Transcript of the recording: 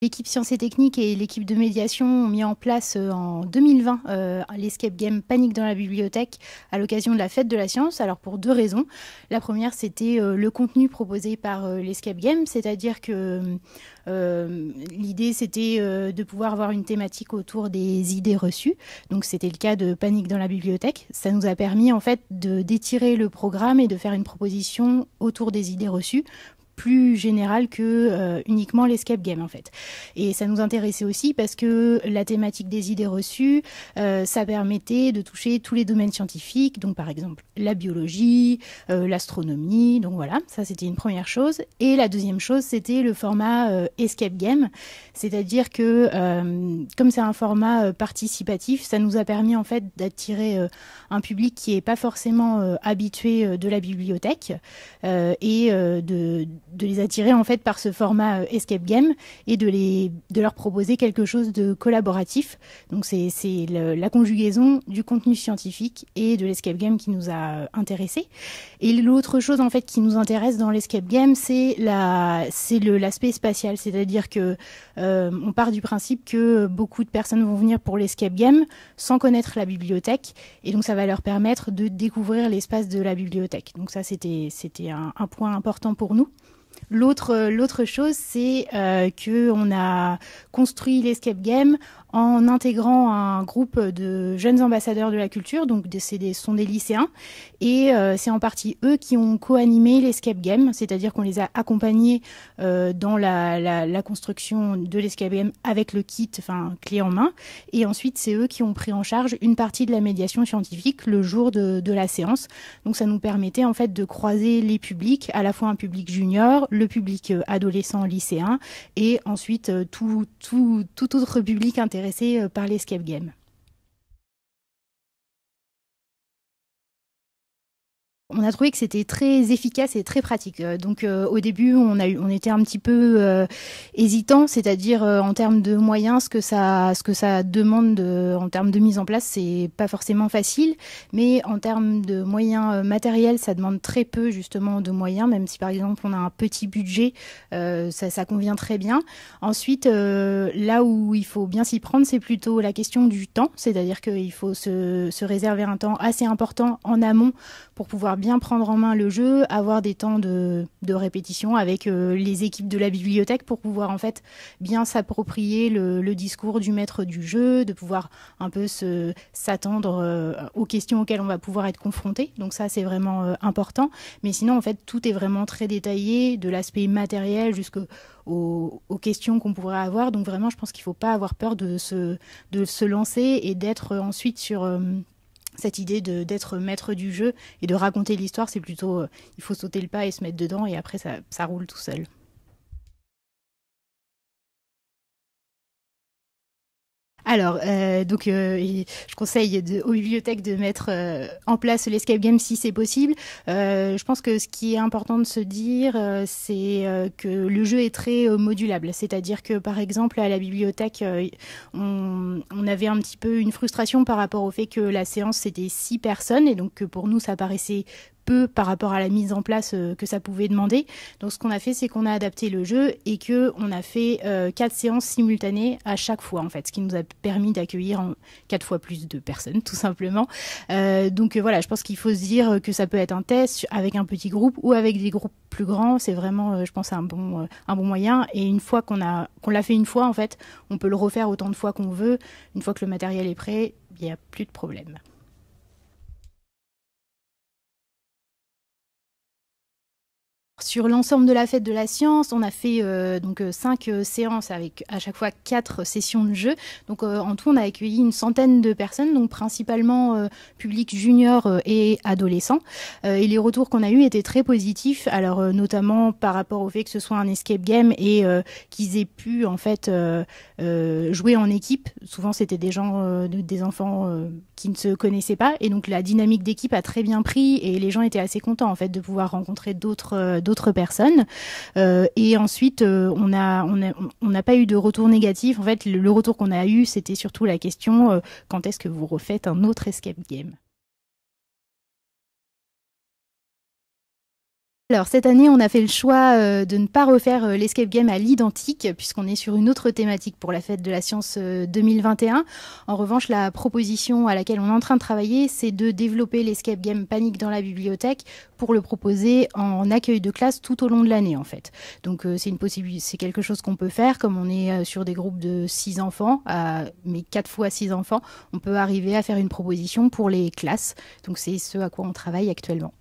L'équipe sciences et techniques et l'équipe de médiation ont mis en place euh, en 2020 euh, l'escape game Panique dans la bibliothèque à l'occasion de la fête de la science. Alors pour deux raisons. La première, c'était euh, le contenu proposé par l'escape game, c'est-à-dire que l'idée c'était de pouvoir avoir une thématique autour des idées reçues. Donc c'était le cas de Panique dans la bibliothèque. Ça nous a permis en fait d'étirer le programme et de faire une proposition autour des idées reçues plus général que euh, uniquement l'escape game en fait. Et ça nous intéressait aussi parce que la thématique des idées reçues, euh, ça permettait de toucher tous les domaines scientifiques, donc par exemple la biologie, euh, l'astronomie, donc voilà, ça c'était une première chose. Et la deuxième chose, c'était le format escape game, c'est-à-dire que comme c'est un format participatif, ça nous a permis en fait d'attirer un public qui n'est pas forcément habitué de la bibliothèque et de de les attirer en fait par ce format euh, escape game et de les de leur proposer quelque chose de collaboratif. Donc c'est c'est la conjugaison du contenu scientifique et de l'escape game qui nous a euh, intéressé Et l'autre chose en fait qui nous intéresse dans l'escape game, c'est la c'est le l'aspect spatial, c'est-à-dire que euh, on part du principe que beaucoup de personnes vont venir pour l'escape game sans connaître la bibliothèque et donc ça va leur permettre de découvrir l'espace de la bibliothèque. Donc ça c'était c'était un point important pour nous. L'autre, euh, l'autre chose, c'est euh, que on a construit l'escape game en intégrant un groupe de jeunes ambassadeurs de la culture, donc ce sont des lycéens, et euh, c'est en partie eux qui ont co-animé l'escape game, c'est-à-dire qu'on les a accompagnés euh, dans la, la, la, construction de l'escape game avec le kit, enfin clé en main, et ensuite c'est eux qui ont pris en charge une partie de la médiation scientifique le jour de, de la séance. Donc ça nous permettait en fait de croiser les publics, à la fois un public junior, le public euh, adolescent, lycéen et ensuite euh, tout, tout, tout autre public intéressé euh, par l'escape game. on a trouvé que c'était très efficace et très pratique. Euh, donc euh, au début, on, a eu, on était un petit peu euh, hésitant, c'est-à-dire en termes de moyens, ce que ça, ce que ça demande en termes de mise en place, c'est pas forcément facile, mais en termes de moyens matériels, ça demande très peu justement de moyens, même si par exemple on a un petit budget, ça, convient très bien. Ensuite, là où il faut bien s'y prendre, c'est plutôt la question du temps, c'est-à-dire qu'il faut se réserver un temps assez important en amont pour pouvoir bien prendre en main le jeu, avoir des temps de, répétition avec euh, les équipes de la bibliothèque pour pouvoir en fait bien s'approprier le, discours du maître du jeu, de pouvoir un peu se s'attendre euh, aux questions auxquelles on va pouvoir être confronté. Donc ça c'est vraiment euh, important. Mais sinon en fait tout est vraiment très détaillé, de l'aspect matériel jusqu'aux aux, questions qu'on pourrait avoir. Donc vraiment, je pense qu'il faut pas avoir peur de se, de se lancer et d'être ensuite sur, cette idée d'être maître du jeu et de raconter l'histoire, c'est plutôt euh, il faut sauter le pas et se mettre dedans et après ça, ça roule tout seul. Alors, euh, donc, euh, je conseille aux bibliothèques de mettre euh, en place l'escape game si c'est possible. je pense que ce qui est important de se dire, c'est que le jeu est très modulable. C'est-à-dire que, par exemple, à la bibliothèque, on, on, avait un petit peu une frustration par rapport au fait que la séance c'était six personnes et donc que pour nous ça paraissait par rapport à la mise en place euh, que ça pouvait demander. Donc ce qu'on a fait, c'est qu'on a adapté le jeu et que on a fait euh, quatre séances simultanées à chaque fois en fait, ce qui nous a permis d'accueillir quatre fois plus de personnes tout simplement. Euh, donc voilà, je pense qu'il faut se dire que ça peut être un test avec un petit groupe ou avec des groupes plus grands. C'est vraiment, je pense, un bon un bon moyen. Et une fois qu'on a qu'on l'a fait une fois en fait, on peut le refaire autant de fois qu'on veut. Une fois que le matériel est prêt, il n'y a plus de problème. sur l'ensemble de la fête de la science. On a fait euh, donc euh, cinq euh, séances avec à chaque fois quatre sessions de jeu. Donc en tout, on a accueilli une centaine de personnes, donc principalement public junior et adolescent. et les retours qu'on a eus étaient très positifs. Alors notamment par rapport au fait que ce soit un escape game et qu'ils aient pu en fait jouer en équipe. Souvent, c'était des gens, des enfants qui ne se connaissaient pas, et donc la dynamique d'équipe a très bien pris et les gens étaient assez contents en fait de pouvoir rencontrer d'autres d'autres personnes. Euh, et ensuite, euh, on n'a on a, on n'a pas eu de retour négatif. En fait, le retour qu'on a eu, c'était surtout la question euh, quand est-ce que vous refaites un autre escape game Alors cette année, on a fait le choix euh, de ne pas refaire euh, l'escape game à l'identique, puisqu'on est sur une autre thématique pour la fête de la science 2021. Euh, en revanche, la proposition à laquelle on est en train de travailler, c'est de développer l'escape game panique dans la bibliothèque pour le proposer en accueil de classe tout au long de l'année, en fait. Donc c'est une possibilité, c'est quelque chose qu'on peut faire, comme on est sur des groupes de six enfants, mais quatre fois 6 enfants, on peut arriver à faire une proposition pour les classes. Donc c'est ce à quoi on travaille actuellement.